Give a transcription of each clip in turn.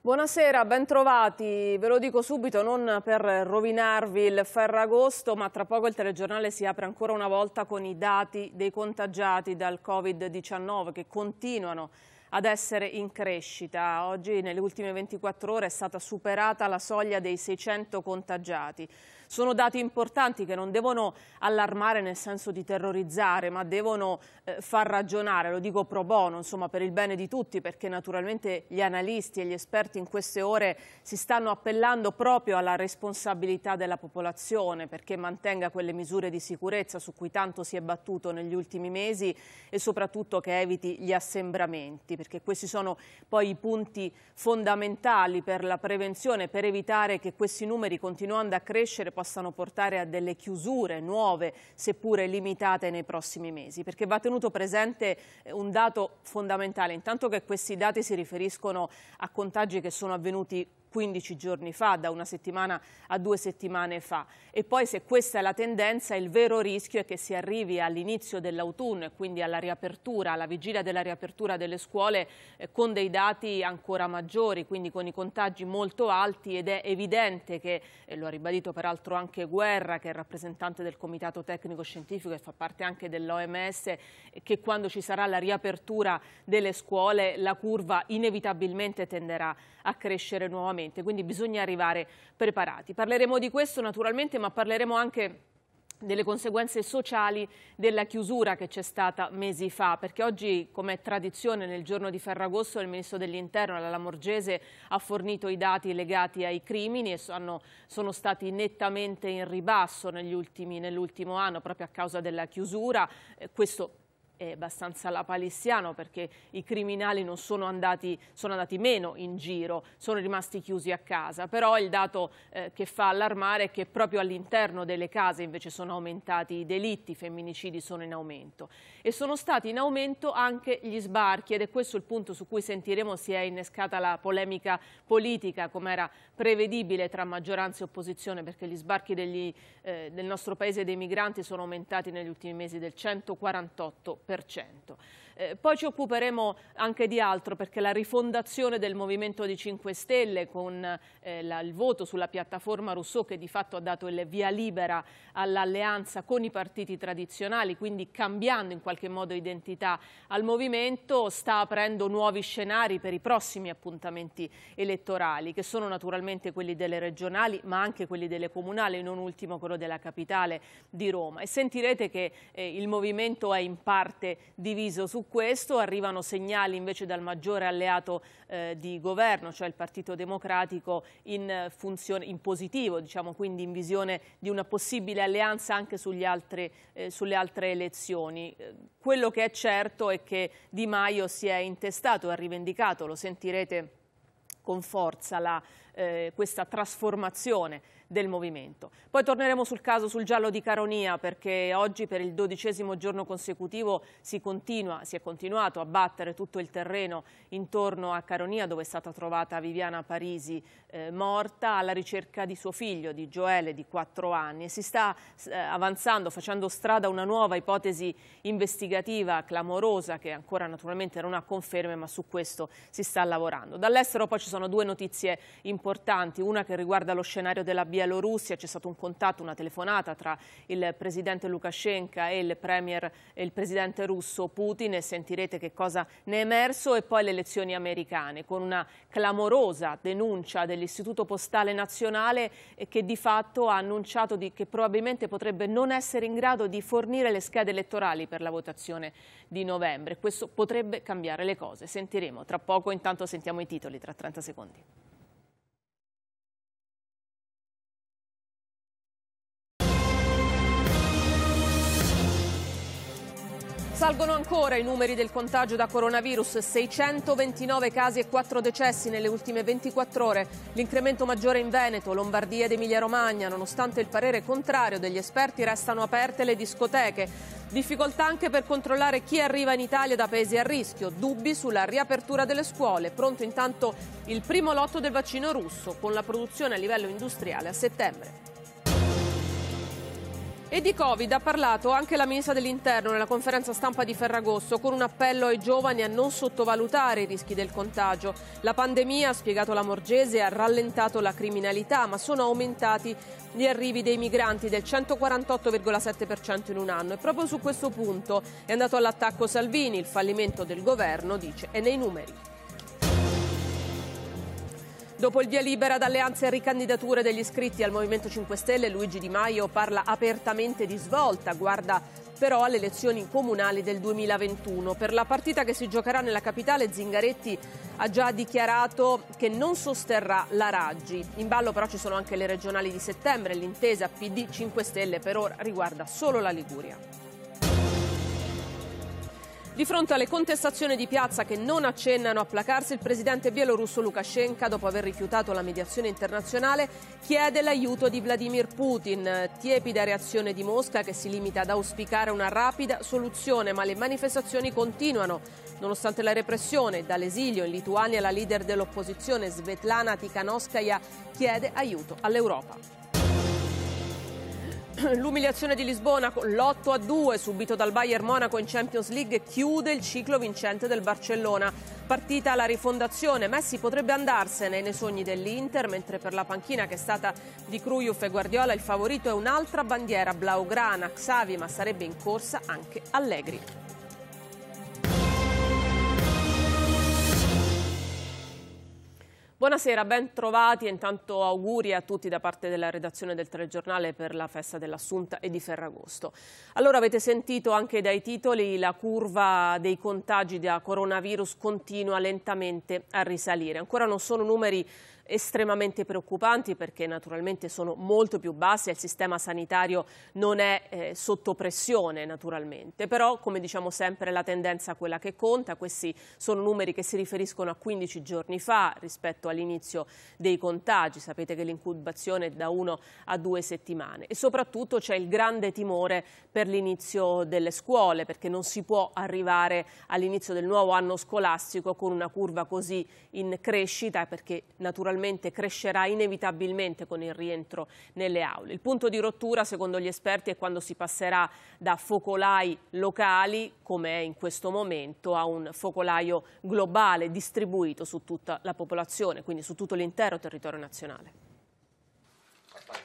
Buonasera, bentrovati. Ve lo dico subito, non per rovinarvi il ferragosto, ma tra poco il telegiornale si apre ancora una volta con i dati dei contagiati dal Covid-19 che continuano ad essere in crescita. Oggi nelle ultime 24 ore è stata superata la soglia dei 600 contagiati. Sono dati importanti che non devono allarmare nel senso di terrorizzare, ma devono eh, far ragionare, lo dico pro bono, insomma, per il bene di tutti, perché naturalmente gli analisti e gli esperti in queste ore si stanno appellando proprio alla responsabilità della popolazione perché mantenga quelle misure di sicurezza su cui tanto si è battuto negli ultimi mesi e soprattutto che eviti gli assembramenti, perché questi sono poi i punti fondamentali per la prevenzione, per evitare che questi numeri continuando a crescere possano portare a delle chiusure nuove, seppure limitate nei prossimi mesi, perché va tenuto presente eh, un dato fondamentale, intanto che questi dati si riferiscono a contagi che sono avvenuti 15 giorni fa, da una settimana a due settimane fa. E poi se questa è la tendenza, il vero rischio è che si arrivi all'inizio dell'autunno e quindi alla riapertura, alla vigilia della riapertura delle scuole eh, con dei dati ancora maggiori, quindi con i contagi molto alti ed è evidente che, e lo ha ribadito peraltro anche Guerra, che è rappresentante del Comitato Tecnico Scientifico e fa parte anche dell'OMS, che quando ci sarà la riapertura delle scuole la curva inevitabilmente tenderà a crescere nuovamente prossimamente, quindi bisogna arrivare preparati. Parleremo di questo naturalmente, ma parleremo anche delle conseguenze sociali della chiusura che c'è stata mesi fa, perché oggi, come è tradizione, nel giorno di Ferragosto il Ministro dell'Interno, la Morgese, ha fornito i dati legati ai crimini e sono, sono stati nettamente in ribasso negli ultimi, nell'ultimo anno proprio a causa della chiusura. Eh, questo è abbastanza lapalissiano perché i criminali non sono andati, sono andati, meno in giro, sono rimasti chiusi a casa, però il dato eh, che fa allarmare è che proprio all'interno delle case invece sono aumentati i delitti, i femminicidi sono in aumento e sono stati in aumento anche gli sbarchi ed è questo il punto su cui sentiremo si è innescata la polemica politica come era prevedibile tra maggioranza e opposizione perché gli sbarchi degli, eh, del nostro paese dei migranti sono aumentati negli ultimi mesi del 148 per cento. Eh, poi ci occuperemo anche di altro perché la rifondazione del Movimento di 5 Stelle con eh, la, il voto sulla piattaforma Rousseau che di fatto ha dato il via libera all'alleanza con i partiti tradizionali, quindi cambiando in qualche modo identità al movimento, sta aprendo nuovi scenari per i prossimi appuntamenti elettorali che sono naturalmente quelli delle regionali ma anche quelli delle comunali, non ultimo quello della capitale di Roma. E sentirete che eh, il movimento è in parte diviso su questo arrivano segnali invece dal maggiore alleato eh, di governo, cioè il Partito Democratico, in, eh, funzione, in positivo, diciamo, quindi in visione di una possibile alleanza anche altri, eh, sulle altre elezioni. Eh, quello che è certo è che Di Maio si è intestato, e ha rivendicato, lo sentirete con forza, la, eh, questa trasformazione del movimento. Poi torneremo sul caso sul giallo di Caronia perché oggi per il dodicesimo giorno consecutivo si, continua, si è continuato a battere tutto il terreno intorno a Caronia dove è stata trovata Viviana Parisi eh, morta alla ricerca di suo figlio, di Gioele di 4 anni e si sta eh, avanzando, facendo strada una nuova ipotesi investigativa clamorosa che ancora naturalmente non ha conferme ma su questo si sta lavorando. Dall'estero poi ci sono due notizie importanti, una che riguarda lo scenario della Bianca Bielorussia c'è stato un contatto, una telefonata tra il presidente Lukashenko e il, premier, il presidente russo Putin e sentirete che cosa ne è emerso e poi le elezioni americane con una clamorosa denuncia dell'Istituto Postale Nazionale che di fatto ha annunciato di, che probabilmente potrebbe non essere in grado di fornire le schede elettorali per la votazione di novembre. Questo potrebbe cambiare le cose. Sentiremo tra poco, intanto sentiamo i titoli tra 30 secondi. Salgono ancora i numeri del contagio da coronavirus, 629 casi e 4 decessi nelle ultime 24 ore, l'incremento maggiore in Veneto, Lombardia ed Emilia-Romagna, nonostante il parere contrario degli esperti restano aperte le discoteche, difficoltà anche per controllare chi arriva in Italia da paesi a rischio, dubbi sulla riapertura delle scuole, pronto intanto il primo lotto del vaccino russo con la produzione a livello industriale a settembre. E di Covid ha parlato anche la ministra dell'Interno nella conferenza stampa di Ferragosto con un appello ai giovani a non sottovalutare i rischi del contagio. La pandemia, ha spiegato la Morgese, ha rallentato la criminalità, ma sono aumentati gli arrivi dei migranti del 148,7% in un anno. E proprio su questo punto è andato all'attacco Salvini, il fallimento del governo, dice, è nei numeri. Dopo il via libera ad alleanze e ricandidature degli iscritti al Movimento 5 Stelle, Luigi Di Maio parla apertamente di svolta, guarda però alle elezioni comunali del 2021. Per la partita che si giocherà nella capitale Zingaretti ha già dichiarato che non sosterrà la Raggi. In ballo però ci sono anche le regionali di settembre, l'intesa PD 5 Stelle per ora riguarda solo la Liguria. Di fronte alle contestazioni di piazza che non accennano a placarsi, il presidente bielorusso Lukashenko, dopo aver rifiutato la mediazione internazionale, chiede l'aiuto di Vladimir Putin. Tiepida reazione di Mosca che si limita ad auspicare una rapida soluzione, ma le manifestazioni continuano. Nonostante la repressione, dall'esilio in Lituania la leader dell'opposizione Svetlana Tikhanovskaya chiede aiuto all'Europa. L'umiliazione di Lisbona con l'8 a 2 subito dal Bayern Monaco in Champions League chiude il ciclo vincente del Barcellona. Partita alla rifondazione, Messi potrebbe andarsene nei sogni dell'Inter, mentre per la panchina che è stata di Cruyff e Guardiola il favorito è un'altra bandiera blaugrana, Xavi, ma sarebbe in corsa anche Allegri. Buonasera, ben trovati e intanto auguri a tutti da parte della redazione del telegiornale per la festa dell'Assunta e di Ferragosto. Allora avete sentito anche dai titoli la curva dei contagi da coronavirus continua lentamente a risalire. Ancora non sono numeri estremamente preoccupanti perché naturalmente sono molto più bassi e il sistema sanitario non è eh, sotto pressione naturalmente, però come diciamo sempre la tendenza è quella che conta, questi sono numeri che si riferiscono a 15 giorni fa rispetto all'inizio dei contagi, sapete che l'incubazione è da 1 a 2 settimane e soprattutto c'è il grande timore per l'inizio delle scuole perché non si può arrivare all'inizio del nuovo anno scolastico con una curva così in crescita perché naturalmente naturalmente crescerà inevitabilmente con il rientro nelle aule. Il punto di rottura, secondo gli esperti, è quando si passerà da focolai locali, come è in questo momento, a un focolaio globale distribuito su tutta la popolazione, quindi su tutto l'intero territorio nazionale.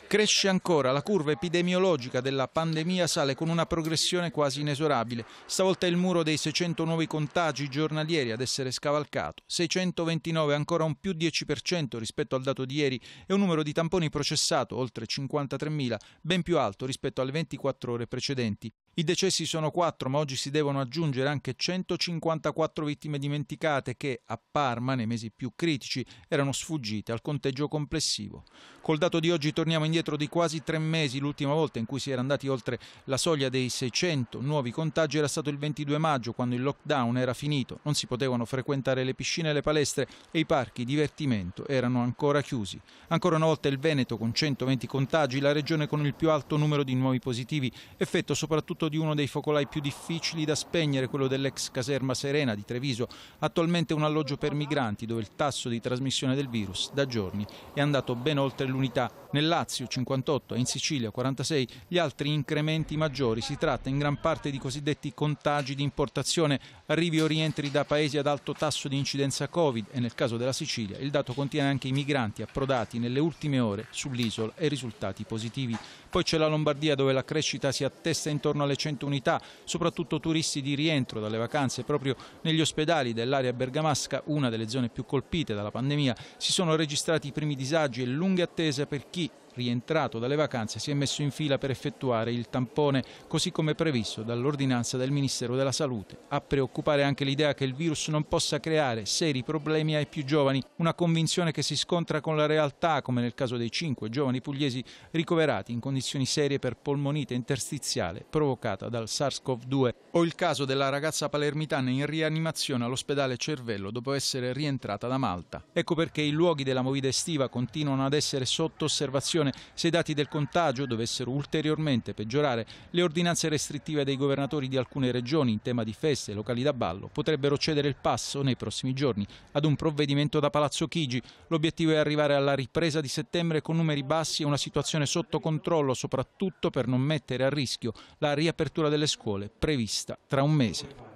Cresce ancora, la curva epidemiologica della pandemia sale con una progressione quasi inesorabile. Stavolta è il muro dei 600 nuovi contagi giornalieri ad essere scavalcato. 629, ancora un più 10% rispetto al dato di ieri e un numero di tamponi processato, oltre 53.000, ben più alto rispetto alle 24 ore precedenti. I decessi sono quattro, ma oggi si devono aggiungere anche 154 vittime dimenticate che a Parma, nei mesi più critici, erano sfuggite al conteggio complessivo. Col dato di oggi torniamo indietro di quasi tre mesi. L'ultima volta in cui si era andati oltre la soglia dei 600 nuovi contagi era stato il 22 maggio, quando il lockdown era finito. Non si potevano frequentare le piscine e le palestre e i parchi divertimento erano ancora chiusi. Ancora una volta il Veneto con 120 contagi, la regione con il più alto numero di nuovi positivi, effetto soprattutto porto di uno dei focolai più difficili da spegnere, quello dell'ex caserma Serena di Treviso, attualmente un alloggio per migranti dove il tasso di trasmissione del virus da giorni è andato ben oltre l'unità. Nel Lazio 58 e in Sicilia 46 gli altri incrementi maggiori si tratta in gran parte di cosiddetti contagi di importazione, arrivi o rientri da paesi ad alto tasso di incidenza Covid e nel caso della Sicilia il dato contiene anche i migranti approdati nelle ultime ore sull'isola e risultati positivi. Poi c'è la Lombardia dove la crescita si attesta intorno alle 100 unità, soprattutto turisti di rientro dalle vacanze. Proprio negli ospedali dell'area bergamasca, una delle zone più colpite dalla pandemia, si sono registrati i primi disagi e lunghe attese per chi rientrato dalle vacanze, si è messo in fila per effettuare il tampone, così come previsto dall'ordinanza del Ministero della Salute. A preoccupare anche l'idea che il virus non possa creare seri problemi ai più giovani, una convinzione che si scontra con la realtà, come nel caso dei cinque giovani pugliesi ricoverati in condizioni serie per polmonite interstiziale provocata dal SARS-CoV-2, o il caso della ragazza palermitana in rianimazione all'ospedale Cervello dopo essere rientrata da Malta. Ecco perché i luoghi della movida estiva continuano ad essere sotto osservazione Costituzione, se i dati del contagio dovessero ulteriormente peggiorare, le ordinanze restrittive dei governatori di alcune regioni in tema di feste e locali da ballo potrebbero cedere il passo nei prossimi giorni ad un provvedimento da Palazzo Chigi. L'obiettivo è arrivare alla ripresa di settembre con numeri bassi e una situazione sotto controllo, soprattutto per non mettere a rischio la riapertura delle scuole prevista tra un mese.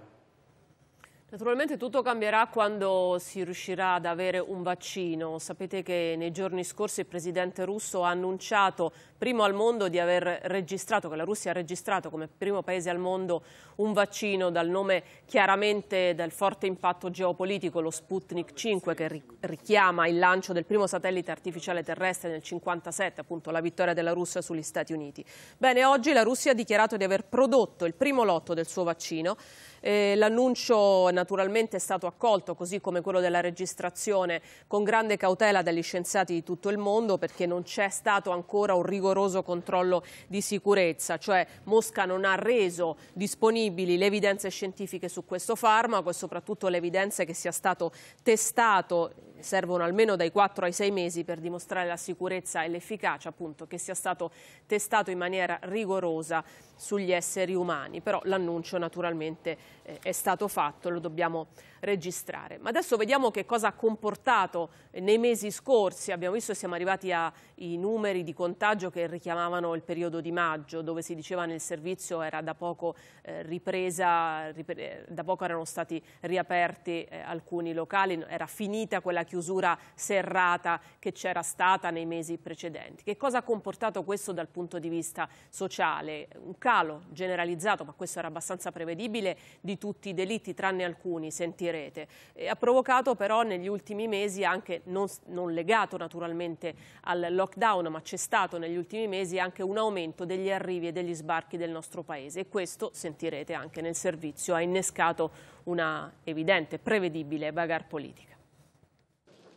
Naturalmente tutto cambierà quando si riuscirà ad avere un vaccino. Sapete che nei giorni scorsi il presidente russo ha annunciato, primo al mondo, di aver registrato, che la Russia ha registrato come primo paese al mondo un vaccino dal nome chiaramente del forte impatto geopolitico, lo Sputnik 5, che richiama il lancio del primo satellite artificiale terrestre nel 1957, appunto la vittoria della Russia sugli Stati Uniti. Bene, oggi la Russia ha dichiarato di aver prodotto il primo lotto del suo vaccino eh, l'annuncio naturalmente è stato accolto, così come quello della registrazione, con grande cautela dagli scienziati di tutto il mondo perché non c'è stato ancora un rigoroso controllo di sicurezza, cioè Mosca non ha reso disponibili le evidenze scientifiche su questo farmaco e soprattutto le evidenze che sia stato testato servono almeno dai 4 ai 6 mesi per dimostrare la sicurezza e l'efficacia appunto che sia stato testato in maniera rigorosa sugli esseri umani, però l'annuncio naturalmente eh, è stato fatto, lo dobbiamo registrare. Ma adesso vediamo che cosa ha comportato eh, nei mesi scorsi, abbiamo visto che siamo arrivati ai numeri di contagio che richiamavano il periodo di maggio, dove si diceva nel servizio era da poco eh, ripresa, ripre eh, da poco erano stati riaperti eh, alcuni locali, era finita quella chiusura serrata che c'era stata nei mesi precedenti. Che cosa ha comportato questo dal punto di vista sociale? Un calo generalizzato, ma questo era abbastanza prevedibile, di tutti i delitti, tranne alcuni, sentirete. E ha provocato però negli ultimi mesi, anche non, non legato naturalmente al lockdown, ma c'è stato negli ultimi mesi anche un aumento degli arrivi e degli sbarchi del nostro Paese. E questo, sentirete anche nel servizio, ha innescato una evidente, prevedibile bagarre politica.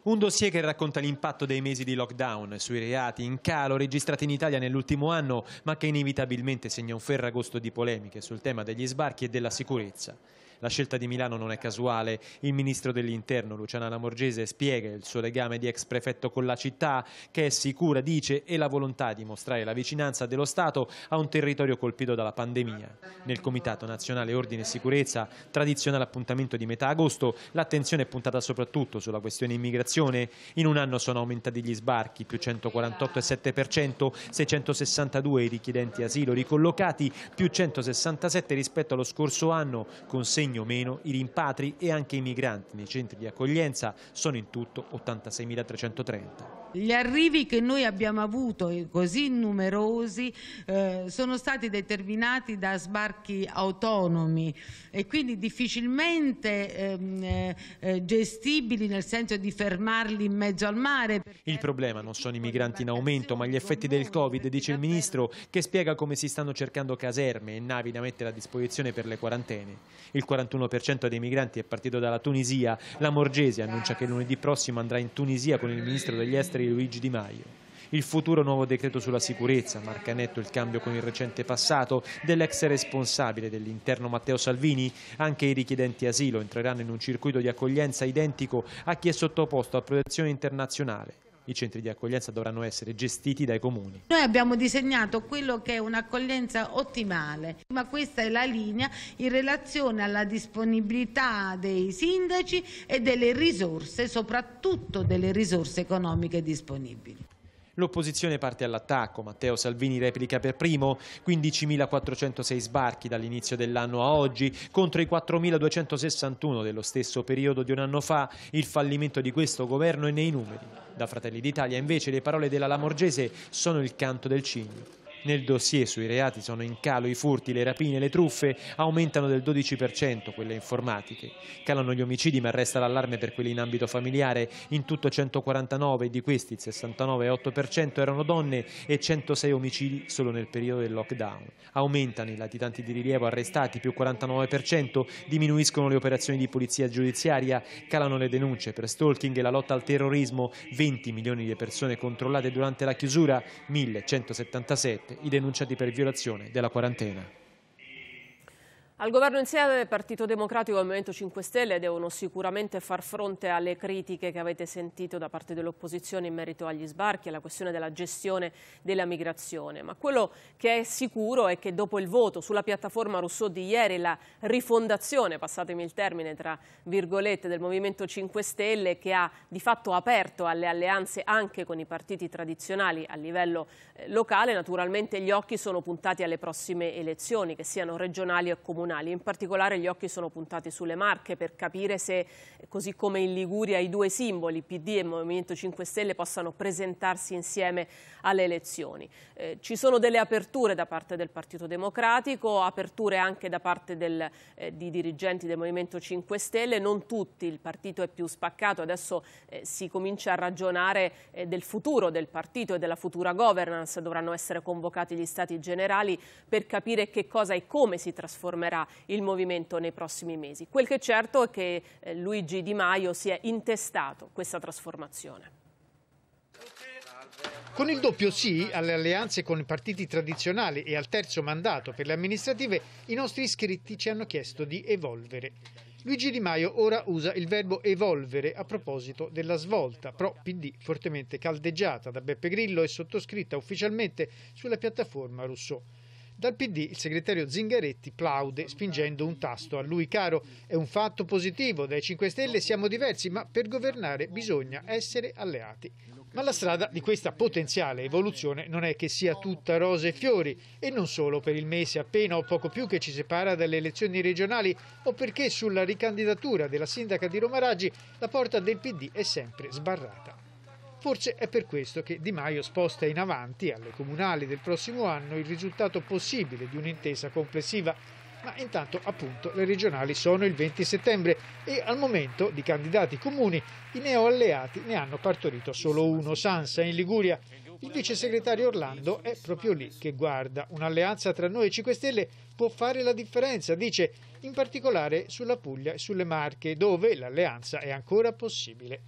Un dossier che racconta l'impatto dei mesi di lockdown sui reati in calo registrati in Italia nell'ultimo anno, ma che inevitabilmente segna un ferragosto di polemiche sul tema degli sbarchi e della sicurezza. La scelta di Milano non è casuale. Il ministro dell'Interno, Luciana Lamorgese, spiega il suo legame di ex prefetto con la città, che è sicura, dice, e la volontà di mostrare la vicinanza dello Stato a un territorio colpito dalla pandemia. Nel Comitato Nazionale Ordine e Sicurezza, tradizionale appuntamento di metà agosto, l'attenzione è puntata soprattutto sulla questione immigrazione. In un anno sono aumentati gli sbarchi, più 148,7%, 662 i richiedenti asilo ricollocati, più 167 rispetto allo scorso anno, consegna impegno o meno, i rimpatri e anche i migranti nei centri di accoglienza sono in tutto 86.330. Gli arrivi che noi abbiamo avuto, eh, così numerosi, eh, sono stati determinati da sbarchi autonomi e quindi difficilmente ehm, eh, eh gestibili nel senso di fermarli in mezzo al mare. Il problema non sono i migranti in aumento ma gli effetti del Covid, dice il Ministro, che spiega come si stanno cercando caserme e navi da mettere a disposizione per le quarantene. Il 41% dei migranti è partito dalla Tunisia. La Morgesi annuncia che lunedì prossimo andrà in Tunisia con il Ministro degli Esteri di Luigi Di Maio. Il futuro nuovo decreto sulla sicurezza, marca netto il cambio con il recente passato dell'ex responsabile dell'interno Matteo Salvini, anche i richiedenti asilo entreranno in un circuito di accoglienza identico a chi è sottoposto a protezione internazionale i centri di accoglienza dovranno essere gestiti dai comuni. Noi abbiamo disegnato quello che è un'accoglienza ottimale, ma questa è la linea in relazione alla disponibilità dei sindaci e delle risorse, soprattutto delle risorse economiche disponibili. L'opposizione parte all'attacco, Matteo Salvini replica per primo, 15.406 sbarchi dall'inizio dell'anno a oggi contro i 4.261 dello stesso periodo di un anno fa, il fallimento di questo governo è nei numeri. Da Fratelli d'Italia invece le parole della Lamorgese sono il canto del cigno. Nel dossier sui reati sono in calo i furti, le rapine, le truffe, aumentano del 12% quelle informatiche. Calano gli omicidi ma resta l'allarme per quelli in ambito familiare, in tutto 149, di questi il 69,8% erano donne e 106 omicidi solo nel periodo del lockdown. Aumentano i latitanti di rilievo arrestati, più 49%, diminuiscono le operazioni di polizia giudiziaria, calano le denunce per stalking e la lotta al terrorismo, 20 milioni di persone controllate durante la chiusura, 1177 i denunciati per violazione della quarantena. Al governo insieme Partito Democratico e Movimento 5 Stelle devono sicuramente far fronte alle critiche che avete sentito da parte dell'opposizione in merito agli sbarchi e alla questione della gestione della migrazione. Ma quello che è sicuro è che dopo il voto sulla piattaforma Rousseau di ieri la rifondazione, passatemi il termine tra virgolette, del Movimento 5 Stelle che ha di fatto aperto alle alleanze anche con i partiti tradizionali a livello eh, locale, naturalmente gli occhi sono puntati alle prossime elezioni, che siano regionali o comunali comunali. In particolare gli occhi sono puntati sulle Marche per capire se, così come in Liguria, i due simboli, PD e Movimento 5 Stelle, possano presentarsi insieme alle elezioni. Eh, ci sono delle aperture da parte del Partito Democratico, aperture anche da parte del, eh, di dirigenti del Movimento 5 Stelle, non tutti, il partito è più spaccato, adesso eh, si comincia a ragionare eh, del futuro del partito e della futura governance, dovranno essere convocati gli stati generali per capire che cosa e come si trasformerà il movimento nei prossimi mesi. Quel che è certo è che eh, Luigi Di Maio si è intestato questa trasformazione. Con il doppio sì alle alleanze con i partiti tradizionali e al terzo mandato per le amministrative, i nostri iscritti ci hanno chiesto di evolvere. Luigi Di Maio ora usa il verbo evolvere a proposito della svolta pro PD fortemente caldeggiata da Beppe Grillo e sottoscritta ufficialmente sulla piattaforma Rousseau. Dal PD il segretario Zingaretti plaude spingendo un tasto a lui caro. È un fatto positivo, dai 5 Stelle siamo diversi, ma per governare bisogna essere alleati. Ma la strada di questa potenziale evoluzione non è che sia tutta rose e fiori, e non solo per il mese appena o poco più che ci separa dalle elezioni regionali, o perché sulla ricandidatura della sindaca di Roma Raggi la porta del PD è sempre sbarrata. Forse è per questo che Di Maio sposta in avanti alle comunali del prossimo anno il risultato possibile di un'intesa complessiva. Ma intanto appunto le regionali sono il 20 settembre e al momento di candidati comuni i neoalleati ne hanno partorito solo uno, Sansa in Liguria. Il vice segretario Orlando è proprio lì che guarda. Un'alleanza tra noi e 5 Stelle può fare la differenza, dice, in particolare sulla Puglia e sulle Marche, dove l'alleanza è ancora possibile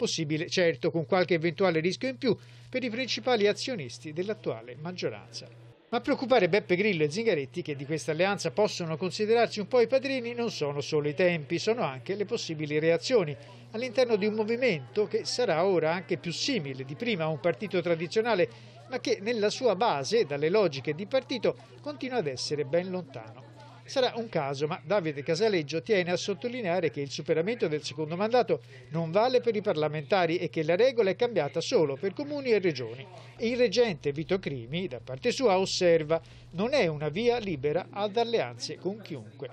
possibile certo con qualche eventuale rischio in più per i principali azionisti dell'attuale maggioranza. Ma preoccupare Beppe Grillo e Zingaretti, che di questa alleanza possono considerarsi un po' i padrini, non sono solo i tempi, sono anche le possibili reazioni all'interno di un movimento che sarà ora anche più simile di prima a un partito tradizionale, ma che nella sua base, dalle logiche di partito, continua ad essere ben lontano Sarà un caso, ma Davide Casaleggio tiene a sottolineare che il superamento del secondo mandato non vale per i parlamentari e che la regola è cambiata solo per comuni e regioni. Il reggente Vito Crimi, da parte sua, osserva non è una via libera ad alleanze con chiunque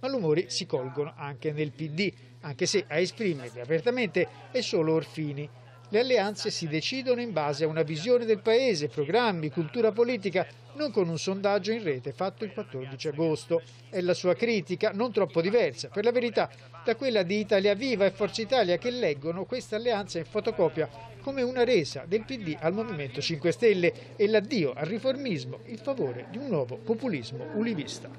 ma rumori si colgono anche nel PD, anche se a esprimerli apertamente è solo Orfini, le alleanze si decidono in base a una visione del Paese, programmi, cultura politica, non con un sondaggio in rete fatto il 14 agosto. È la sua critica, non troppo diversa, per la verità, da quella di Italia Viva e Forza Italia che leggono questa alleanza in fotocopia come una resa del PD al Movimento 5 Stelle e l'addio al riformismo in favore di un nuovo populismo ulivista.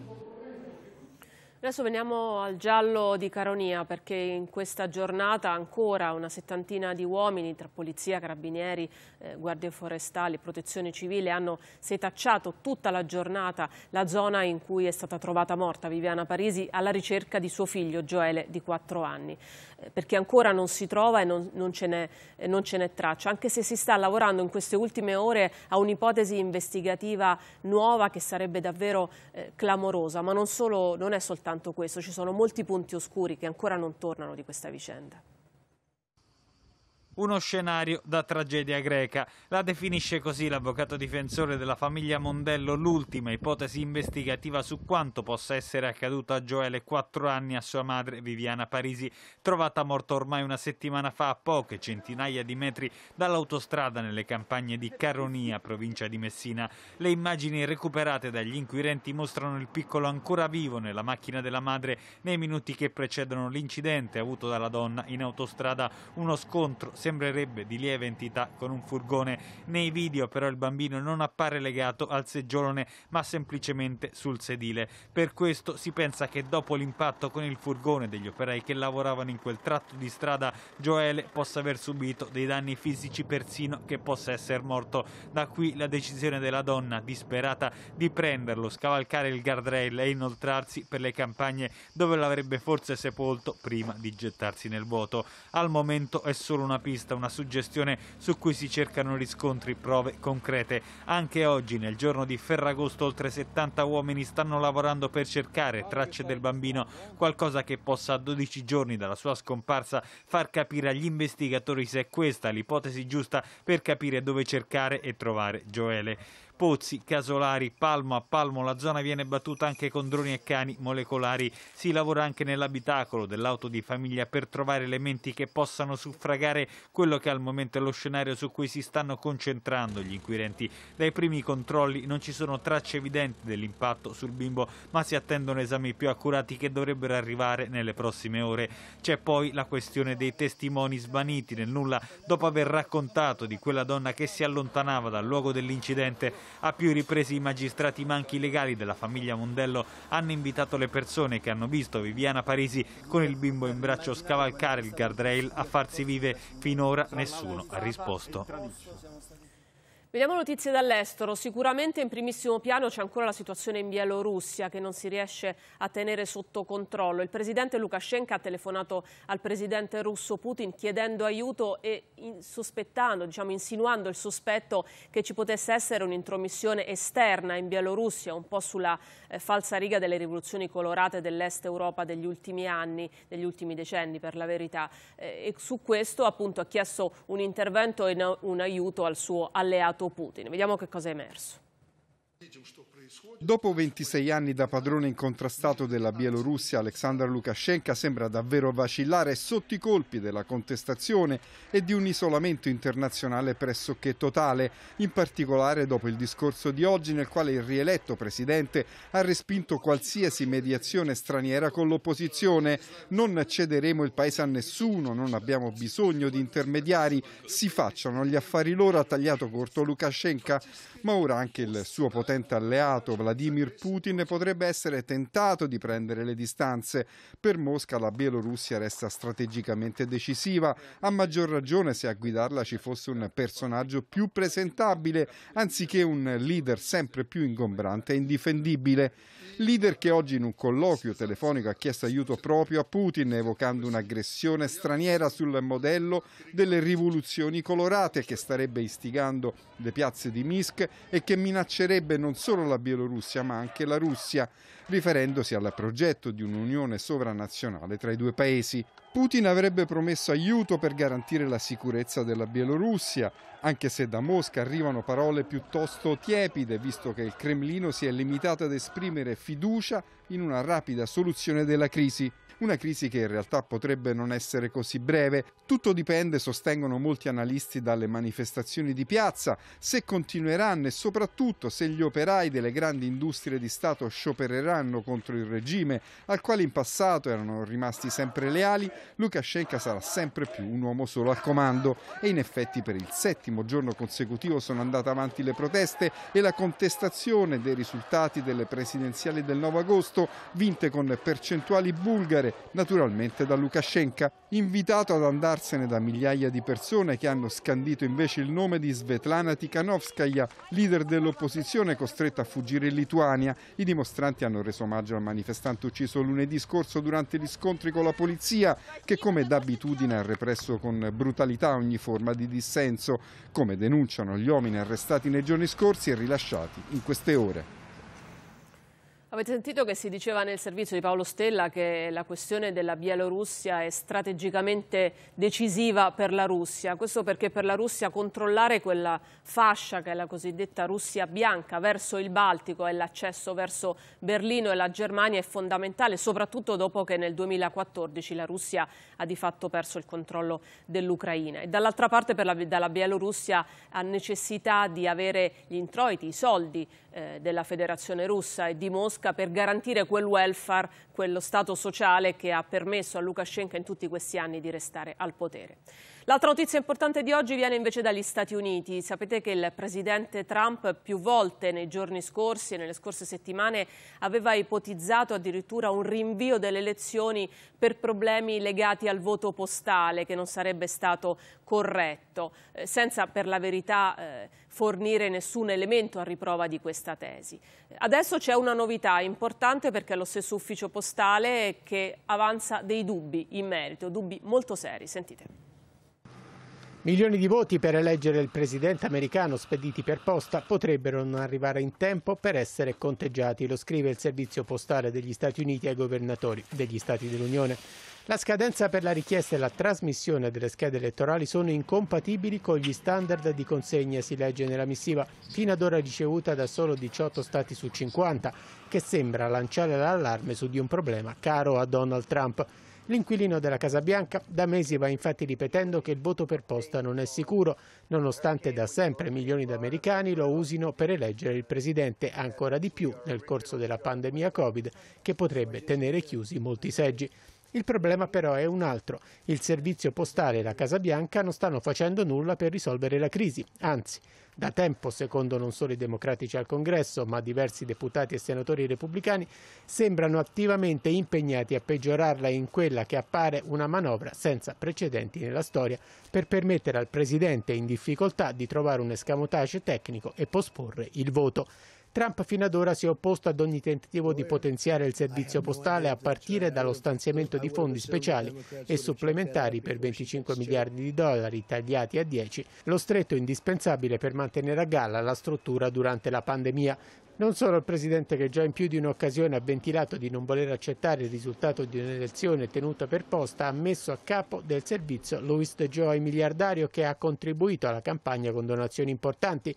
Adesso veniamo al giallo di Caronia perché in questa giornata ancora una settantina di uomini tra polizia, carabinieri, eh, guardie forestali, protezione civile hanno setacciato tutta la giornata la zona in cui è stata trovata morta Viviana Parisi alla ricerca di suo figlio Gioele di 4 anni perché ancora non si trova e non, non ce n'è traccia, anche se si sta lavorando in queste ultime ore a un'ipotesi investigativa nuova che sarebbe davvero eh, clamorosa, ma non, solo, non è soltanto questo, ci sono molti punti oscuri che ancora non tornano di questa vicenda uno scenario da tragedia greca. La definisce così l'avvocato difensore della famiglia Mondello l'ultima ipotesi investigativa su quanto possa essere accaduto a Joele quattro anni a sua madre Viviana Parisi, trovata morta ormai una settimana fa a poche centinaia di metri dall'autostrada nelle campagne di Caronia, provincia di Messina. Le immagini recuperate dagli inquirenti mostrano il piccolo ancora vivo nella macchina della madre nei minuti che precedono l'incidente avuto dalla donna in autostrada. Uno scontro si sembrerebbe di lieve entità con un furgone. Nei video però il bambino non appare legato al seggiolone ma semplicemente sul sedile. Per questo si pensa che dopo l'impatto con il furgone degli operai che lavoravano in quel tratto di strada Joele possa aver subito dei danni fisici persino che possa essere morto. Da qui la decisione della donna disperata di prenderlo, scavalcare il guardrail e inoltrarsi per le campagne dove l'avrebbe forse sepolto prima di gettarsi nel vuoto. Al momento è solo una pista vista una suggestione su cui si cercano riscontri, prove concrete. Anche oggi, nel giorno di Ferragosto, oltre 70 uomini stanno lavorando per cercare tracce del bambino, qualcosa che possa a 12 giorni dalla sua scomparsa far capire agli investigatori se è questa l'ipotesi giusta per capire dove cercare e trovare Joele. Pozzi, Casolari, palmo a palmo la zona viene battuta anche con droni e cani molecolari. Si lavora anche nell'abitacolo dell'auto di famiglia per trovare elementi che possano suffragare quello che al momento è lo scenario su cui si stanno concentrando gli inquirenti. Dai primi controlli non ci sono tracce evidenti dell'impatto sul bimbo, ma si attendono esami più accurati che dovrebbero arrivare nelle prossime ore. C'è poi la questione dei testimoni svaniti nel nulla dopo aver raccontato di quella donna che si allontanava dal luogo dell'incidente a più riprese i magistrati ma anche i legali della famiglia Mondello hanno invitato le persone che hanno visto Viviana Parisi con il bimbo in braccio scavalcare il guardrail a farsi vive. Finora nessuno ha risposto. Vediamo notizie dall'estero. Sicuramente in primissimo piano c'è ancora la situazione in Bielorussia che non si riesce a tenere sotto controllo. Il presidente Lukashenko ha telefonato al presidente russo Putin chiedendo aiuto e sospettando, diciamo insinuando il sospetto che ci potesse essere un'intromissione esterna in Bielorussia, un po' sulla eh, falsa riga delle rivoluzioni colorate dell'est Europa degli ultimi anni, degli ultimi decenni per la verità. Eh, e su questo appunto ha chiesto un intervento e un aiuto al suo alleato Putin. Vediamo che cosa è emerso. Dopo 26 anni da padrone incontrastato della Bielorussia, Alexandra Lukashenko sembra davvero vacillare sotto i colpi della contestazione e di un isolamento internazionale pressoché totale, in particolare dopo il discorso di oggi nel quale il rieletto presidente ha respinto qualsiasi mediazione straniera con l'opposizione. Non cederemo il paese a nessuno, non abbiamo bisogno di intermediari, si facciano gli affari loro, ha tagliato corto Lukashenko, ma ora anche il suo potente alleato Stato Vladimir Putin potrebbe essere tentato di prendere le distanze. Per Mosca la Bielorussia resta strategicamente decisiva, a maggior ragione se a guidarla ci fosse un personaggio più presentabile anziché un leader sempre più ingombrante e indifendibile. Leader che oggi in un colloquio telefonico ha chiesto aiuto proprio a Putin evocando un'aggressione straniera sul modello delle rivoluzioni colorate che starebbe istigando le piazze di Minsk e che minaccerebbe non solo la Bielorussia Bielorussia, ma anche la Russia, riferendosi al progetto di un'unione sovranazionale tra i due paesi. Putin avrebbe promesso aiuto per garantire la sicurezza della Bielorussia, anche se da Mosca arrivano parole piuttosto tiepide, visto che il Cremlino si è limitato ad esprimere fiducia in una rapida soluzione della crisi. Una crisi che in realtà potrebbe non essere così breve. Tutto dipende, sostengono molti analisti, dalle manifestazioni di piazza, se continueranno e soprattutto se gli operai delle grandi industrie di Stato sciopereranno contro il regime, al quale in passato erano rimasti sempre leali, Lukashenko sarà sempre più un uomo solo al comando. E in effetti per il settimo giorno consecutivo sono andate avanti le proteste e la contestazione dei risultati delle presidenziali del 9 agosto, vinte con percentuali bulgare sempre naturalmente da Lukashenko, invitato ad andarsene da migliaia di persone che hanno scandito invece il nome di Svetlana Tikhanovskaya, leader dell'opposizione costretta a fuggire in Lituania. I dimostranti hanno reso omaggio al manifestante ucciso lunedì scorso durante gli scontri con la polizia, che come d'abitudine ha represso con brutalità ogni forma di dissenso, come denunciano gli uomini arrestati nei giorni scorsi e rilasciati in queste ore. Avete sentito che si diceva nel servizio di Paolo Stella che la questione della Bielorussia è strategicamente decisiva per la Russia. Questo perché per la Russia controllare quella fascia che è la cosiddetta Russia bianca verso il Baltico e l'accesso verso Berlino e la Germania è fondamentale, soprattutto dopo che nel 2014 la Russia ha di fatto perso il controllo dell'Ucraina. E dall'altra parte per la, dalla Bielorussia ha necessità di avere gli introiti, i soldi eh, della Federazione Russa e di Mosca per garantire quel welfare, quello stato sociale che ha permesso a Lukashenko in tutti questi anni di restare al potere. L'altra notizia importante di oggi viene invece dagli Stati Uniti. Sapete che il presidente Trump più volte nei giorni scorsi e nelle scorse settimane aveva ipotizzato addirittura un rinvio delle elezioni per problemi legati al voto postale che non sarebbe stato corretto, eh, senza per la verità eh, fornire nessun elemento a riprova di questa tesi. Adesso c'è una novità importante perché è lo stesso ufficio postale che avanza dei dubbi in merito, dubbi molto seri. Sentite. Milioni di voti per eleggere il presidente americano spediti per posta potrebbero non arrivare in tempo per essere conteggiati, lo scrive il servizio postale degli Stati Uniti ai governatori degli Stati dell'Unione. La scadenza per la richiesta e la trasmissione delle schede elettorali sono incompatibili con gli standard di consegna, si legge nella missiva, fino ad ora ricevuta da solo 18 Stati su 50, che sembra lanciare l'allarme su di un problema caro a Donald Trump. L'inquilino della Casa Bianca da mesi va infatti ripetendo che il voto per posta non è sicuro, nonostante da sempre milioni di americani lo usino per eleggere il presidente, ancora di più nel corso della pandemia Covid, che potrebbe tenere chiusi molti seggi. Il problema però è un altro. Il servizio postale e la Casa Bianca non stanno facendo nulla per risolvere la crisi, anzi da tempo, secondo non solo i democratici al Congresso, ma diversi deputati e senatori repubblicani, sembrano attivamente impegnati a peggiorarla in quella che appare una manovra senza precedenti nella storia per permettere al Presidente in difficoltà di trovare un escamotage tecnico e posporre il voto. Trump fino ad ora si è opposto ad ogni tentativo di potenziare il servizio postale a partire dallo stanziamento di fondi speciali e supplementari per 25 miliardi di dollari tagliati a 10, lo stretto indispensabile per mantenere a galla la struttura durante la pandemia, non solo il Presidente che già in più di un'occasione ha ventilato di non voler accettare il risultato di un'elezione tenuta per posta ha messo a capo del servizio Louis De Joy, miliardario che ha contribuito alla campagna con donazioni importanti.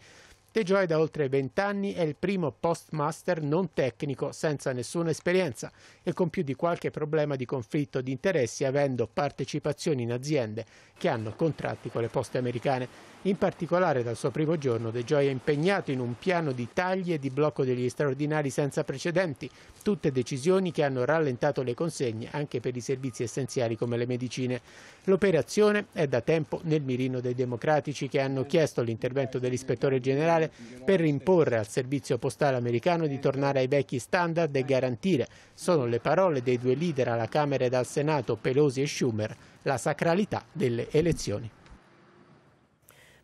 De Joy da oltre 20 anni è il primo postmaster non tecnico senza nessuna esperienza e con più di qualche problema di conflitto di interessi avendo partecipazioni in aziende che hanno contratti con le poste americane. In particolare dal suo primo giorno De Joy è impegnato in un piano di tagli e di blocco degli straordinari senza precedenti, tutte decisioni che hanno rallentato le consegne anche per i servizi essenziali come le medicine. L'operazione è da tempo nel mirino dei democratici che hanno chiesto l'intervento dell'ispettore generale internazionale per imporre al servizio postale americano di tornare ai vecchi standard e garantire, sono le parole dei due leader alla Camera e al Senato, Pelosi e Schumer, la sacralità delle elezioni.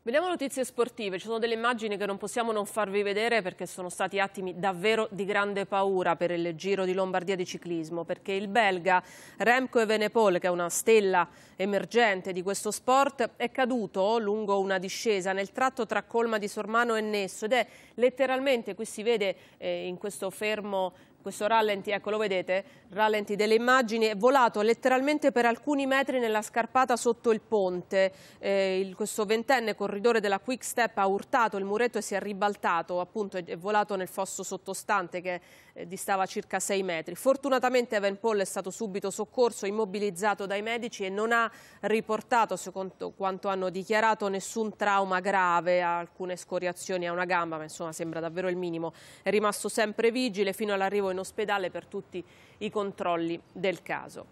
Vediamo notizie sportive, ci sono delle immagini che non possiamo non farvi vedere perché sono stati attimi davvero di grande paura per il Giro di Lombardia di ciclismo, perché il belga Remco Evenepoel, che è una stella emergente di questo sport, è caduto lungo una discesa nel tratto tra Colma di Sormano e Nesso ed è letteralmente, qui si vede eh, in questo fermo questo rallenti, ecco lo vedete, rallenti delle immagini, è volato letteralmente per alcuni metri nella scarpata sotto il ponte. Eh, il, questo ventenne corridore della Quick Step ha urtato il muretto e si è ribaltato, appunto è volato nel fosso sottostante che eh, distava circa 6 metri. Fortunatamente Evan Paul è stato subito soccorso, immobilizzato dai medici e non ha riportato, secondo quanto hanno dichiarato, nessun trauma grave, alcune scoriazioni a una gamba, ma insomma sembra davvero il minimo. È rimasto sempre vigile fino all'arrivo in in ospedale per tutti i controlli del caso.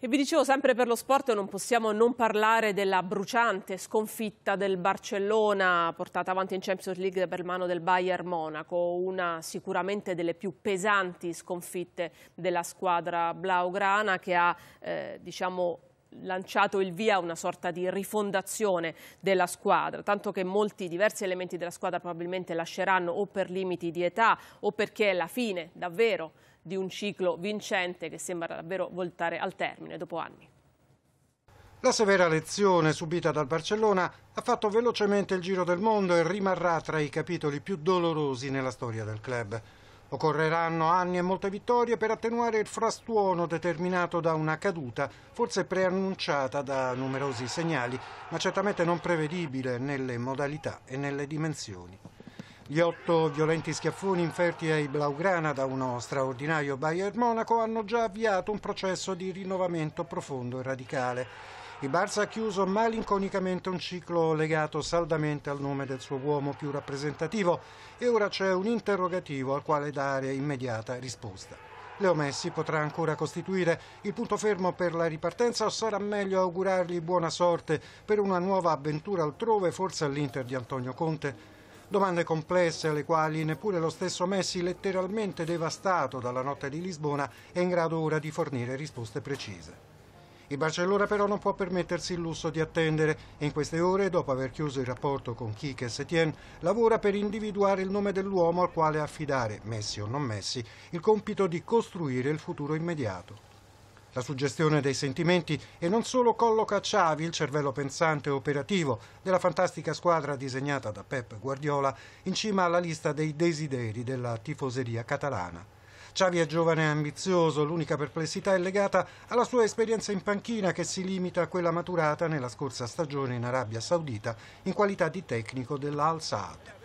E vi dicevo sempre per lo sport non possiamo non parlare della bruciante sconfitta del Barcellona portata avanti in Champions League per mano del Bayern Monaco, una sicuramente delle più pesanti sconfitte della squadra blaugrana che ha eh, diciamo lanciato il via a una sorta di rifondazione della squadra, tanto che molti diversi elementi della squadra probabilmente lasceranno o per limiti di età o perché è la fine davvero di un ciclo vincente che sembra davvero voltare al termine dopo anni. La severa lezione subita dal Barcellona ha fatto velocemente il giro del mondo e rimarrà tra i capitoli più dolorosi nella storia del club. Occorreranno anni e molte vittorie per attenuare il frastuono determinato da una caduta, forse preannunciata da numerosi segnali, ma certamente non prevedibile nelle modalità e nelle dimensioni. Gli otto violenti schiaffoni inferti ai Blaugrana da uno straordinario Bayern Monaco hanno già avviato un processo di rinnovamento profondo e radicale. Il Barça ha chiuso malinconicamente un ciclo legato saldamente al nome del suo uomo più rappresentativo e ora c'è un interrogativo al quale dare immediata risposta. Leo Messi potrà ancora costituire il punto fermo per la ripartenza o sarà meglio augurargli buona sorte per una nuova avventura altrove, forse all'Inter di Antonio Conte? Domande complesse alle quali neppure lo stesso Messi, letteralmente devastato dalla notte di Lisbona, è in grado ora di fornire risposte precise. Il Barcellona però non può permettersi il lusso di attendere e in queste ore, dopo aver chiuso il rapporto con Kike Setien, lavora per individuare il nome dell'uomo al quale affidare, Messi o non Messi, il compito di costruire il futuro immediato. La suggestione dei sentimenti e non solo colloca Xavi, il cervello pensante e operativo della fantastica squadra disegnata da Pep Guardiola, in cima alla lista dei desideri della tifoseria catalana. Xavi è giovane e ambizioso, l'unica perplessità è legata alla sua esperienza in panchina che si limita a quella maturata nella scorsa stagione in Arabia Saudita in qualità di tecnico dell'Al Saad.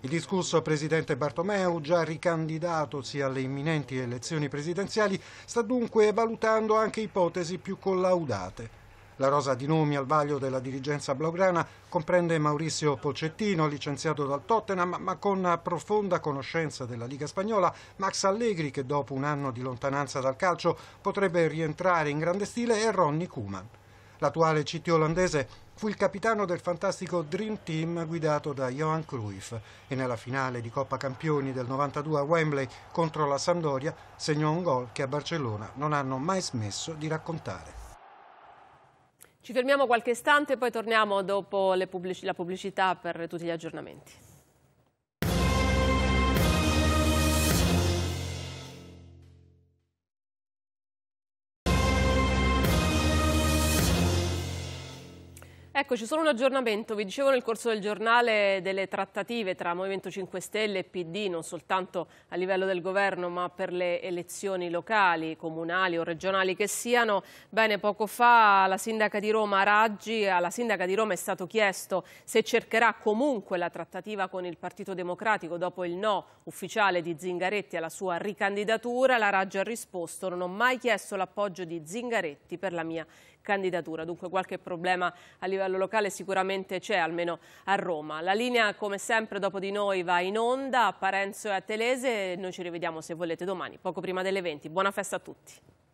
Il discusso presidente Bartomeu, già ricandidatosi alle imminenti elezioni presidenziali, sta dunque valutando anche ipotesi più collaudate. La rosa di nomi al vaglio della dirigenza blaugrana comprende Maurizio Polcettino, licenziato dal Tottenham, ma con profonda conoscenza della Liga Spagnola, Max Allegri, che dopo un anno di lontananza dal calcio potrebbe rientrare in grande stile, e Ronnie Kuman. L'attuale CT olandese fu il capitano del fantastico Dream Team guidato da Johan Cruyff e nella finale di Coppa Campioni del 92 a Wembley contro la Sampdoria segnò un gol che a Barcellona non hanno mai smesso di raccontare. Ci fermiamo qualche istante e poi torniamo dopo pubblic la pubblicità per tutti gli aggiornamenti. Eccoci, solo un aggiornamento. Vi dicevo nel corso del giornale delle trattative tra Movimento 5 Stelle e PD, non soltanto a livello del governo, ma per le elezioni locali, comunali o regionali che siano. Bene, poco fa alla sindaca di Roma Raggi, alla sindaca di Roma è stato chiesto se cercherà comunque la trattativa con il Partito Democratico dopo il no ufficiale di Zingaretti alla sua ricandidatura. La Raggi ha risposto: "Non ho mai chiesto l'appoggio di Zingaretti per la mia candidatura" candidatura. Dunque qualche problema a livello locale sicuramente c'è, almeno a Roma. La linea come sempre dopo di noi va in onda a Parenzo e a Telese. Noi ci rivediamo se volete domani, poco prima delle 20. Buona festa a tutti.